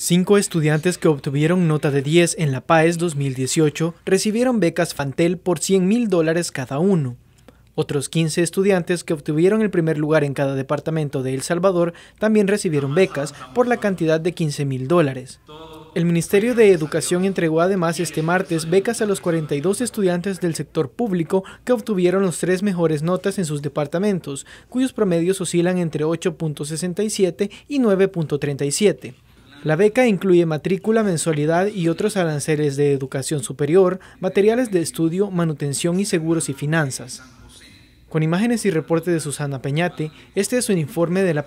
Cinco estudiantes que obtuvieron nota de 10 en la PAES 2018 recibieron becas Fantel por 100 mil dólares cada uno. Otros 15 estudiantes que obtuvieron el primer lugar en cada departamento de El Salvador también recibieron becas por la cantidad de 15 mil dólares. El Ministerio de Educación entregó además este martes becas a los 42 estudiantes del sector público que obtuvieron los tres mejores notas en sus departamentos, cuyos promedios oscilan entre 8.67 y 9.37. La beca incluye matrícula, mensualidad y otros aranceles de educación superior, materiales de estudio, manutención y seguros y finanzas. Con imágenes y reporte de Susana Peñate, este es un informe de la